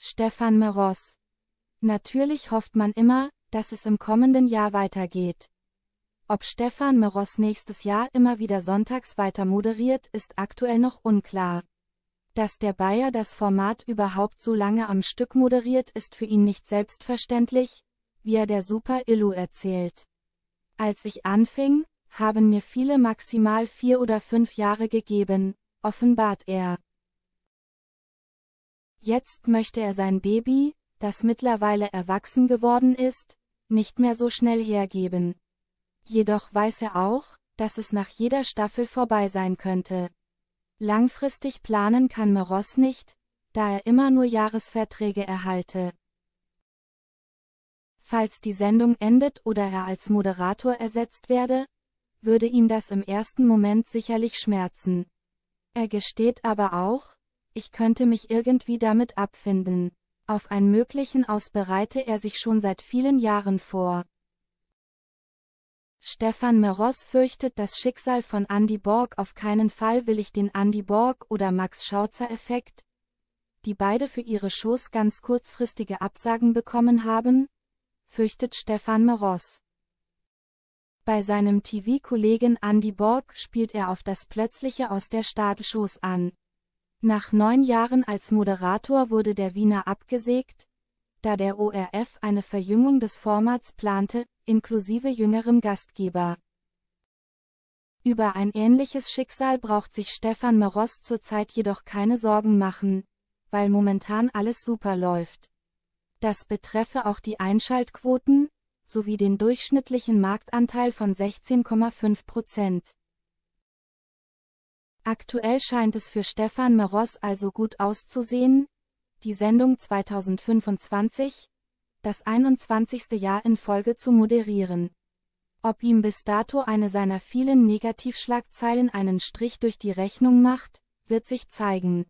Stefan Meros. Natürlich hofft man immer, dass es im kommenden Jahr weitergeht. Ob Stefan Meros nächstes Jahr immer wieder sonntags weiter moderiert, ist aktuell noch unklar. Dass der Bayer das Format überhaupt so lange am Stück moderiert, ist für ihn nicht selbstverständlich, wie er der Super Illu erzählt. Als ich anfing, haben mir viele maximal vier oder fünf Jahre gegeben, offenbart er. Jetzt möchte er sein Baby, das mittlerweile erwachsen geworden ist, nicht mehr so schnell hergeben. Jedoch weiß er auch, dass es nach jeder Staffel vorbei sein könnte. Langfristig planen kann Meros nicht, da er immer nur Jahresverträge erhalte. Falls die Sendung endet oder er als Moderator ersetzt werde, würde ihm das im ersten Moment sicherlich schmerzen. Er gesteht aber auch, ich könnte mich irgendwie damit abfinden. Auf einen möglichen aus bereite er sich schon seit vielen Jahren vor. Stefan Meros fürchtet das Schicksal von Andy Borg auf keinen Fall will ich den Andy Borg oder Max Schauzer Effekt, die beide für ihre Shows ganz kurzfristige Absagen bekommen haben, fürchtet Stefan Meros. Bei seinem TV-Kollegen Andy Borg spielt er auf das Plötzliche aus der Startshows an. Nach neun Jahren als Moderator wurde der Wiener abgesägt, da der ORF eine Verjüngung des Formats plante, inklusive jüngerem Gastgeber. Über ein ähnliches Schicksal braucht sich Stefan Meross zurzeit jedoch keine Sorgen machen, weil momentan alles super läuft. Das betreffe auch die Einschaltquoten, sowie den durchschnittlichen Marktanteil von 16,5 Prozent. Aktuell scheint es für Stefan Meros also gut auszusehen, die Sendung 2025, das 21. Jahr in Folge zu moderieren. Ob ihm bis dato eine seiner vielen Negativschlagzeilen einen Strich durch die Rechnung macht, wird sich zeigen.